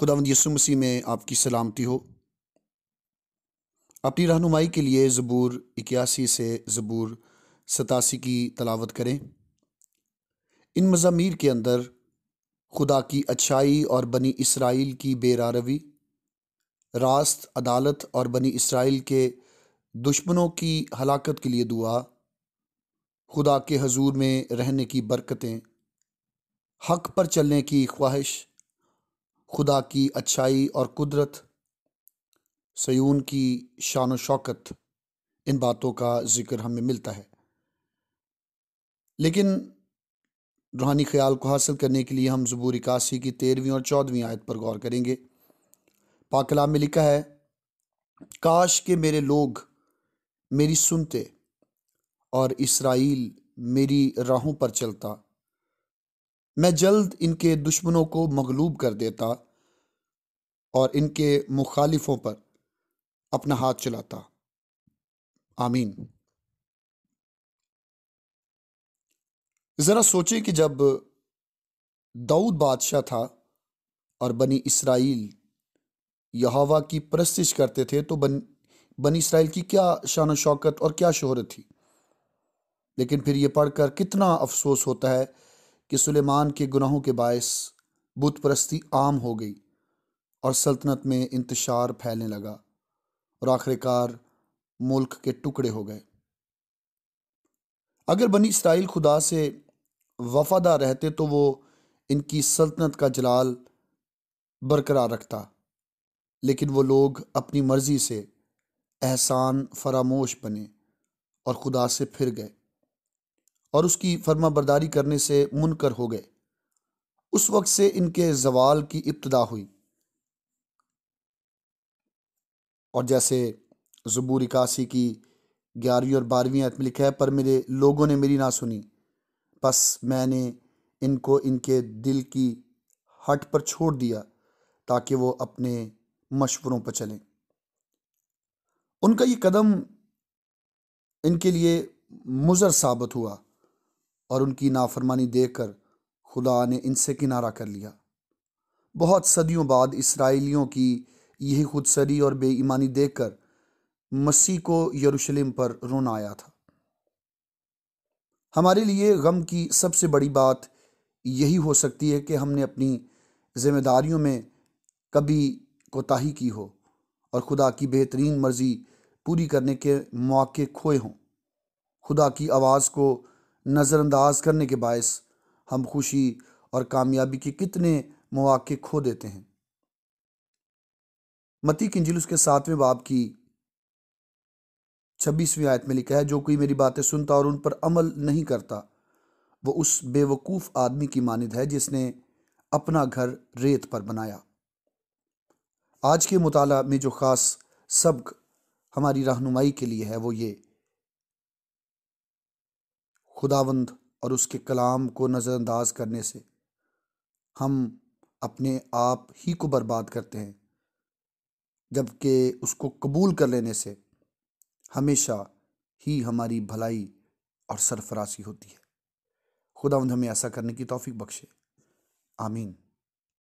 खुदावंद यसु मसीह में आपकी सलामती हो अपनी रहनुमाई के लिए ज़बूर इक्यासी से ज़बूर सतासी की तलावत करें इन मजामीर के अंदर खुदा की अच्छाई और बनी इसराइल की बेरारवी रास्त अदालत और बनी इसराइल के दुश्मनों की हलाकत के लिए दुआ खुदा के हजूर में रहने की बरकतें हक पर चलने की ख्वाहिश खुदा की अच्छाई और कुदरत सयून की शान शौकत इन बातों का ज़िक्र हमें मिलता है लेकिन रूहानी ख्याल को हासिल करने के लिए हम जबूर इक्यासी की तेरहवीं और चौदहवीं आयत पर गौर करेंगे पाकलाम में लिखा है काश के मेरे लोग मेरी सुनते और इसराइल मेरी राहों पर चलता मैं जल्द इनके दुश्मनों को मगलूब कर देता और इनके मुखालिफों पर अपना हाथ चलाता आमीन ज़रा सोचे कि जब दाऊद बादशाह था और बनी इसराइल यहावा की प्रस्तिश करते थे तो बन बनी इसराइल की क्या शान शौकत और क्या शोहरत थी लेकिन फिर ये पढ़कर कितना अफसोस होता है कि सुलेमान के गुनाहों के बायस बुत परस्ती आम हो गई और सल्तनत में इंतशार फैलने लगा और आखिरकार मुल्क के टुकड़े हो गए अगर बनी इसराइल खुदा से वफादार रहते तो वो इनकी सल्तनत का जलाल बरकरार रखता लेकिन वो लोग अपनी मर्ज़ी से एहसान फरामोश बने और खुदा से फिर गए और उसकी फर्मा बरदारी करने से मुनकर हो गए उस वक्त से इनके जवाल की इब्तदा हुई और जैसे जबूर इक्यासी की ग्यारहवीं और बारहवीं आयत में लिखा है पर मेरे लोगों ने मेरी ना सुनी बस मैंने इनको इनके दिल की हट पर छोड़ दिया ताकि वो अपने मशवरों पर चलें उनका ये कदम इनके लिए मुजर साबित हुआ और उनकी नाफरमानी देखकर खुदा ने इनसे किनारा कर लिया बहुत सदियों बाद इसराइलियों की यही खुदसरी और बेईमानी देखकर मसीह को यरूशलेम पर रोना आया था हमारे लिए गम की सबसे बड़ी बात यही हो सकती है कि हमने अपनी जिम्मेदारियों में कभी कोताही की हो और खुदा की बेहतरीन मर्ज़ी पूरी करने के मौके खोए हों खुदा की आवाज़ को नज़रअंदाज करने के बायस हम खुशी और कामयाबी के कितने मौाक़े खो देते हैं मती किंजिल उसके सातवें बाब की छब्बीसवीं आयत में लिखा है जो कोई मेरी बातें सुनता और उन पर अमल नहीं करता वो उस बेवकूफ़ आदमी की मानद है जिसने अपना घर रेत पर बनाया आज के मुताला में जो ख़ास सबक हमारी रहनुमाई के लिए है वो ये खुदावंद और उसके कलाम को नज़रअंदाज करने से हम अपने आप ही को बर्बाद करते हैं जबकि उसको कबूल कर लेने से हमेशा ही हमारी भलाई और सरफरासी होती है खुदावंद हमें ऐसा करने की तौफीक बख्शे आमीन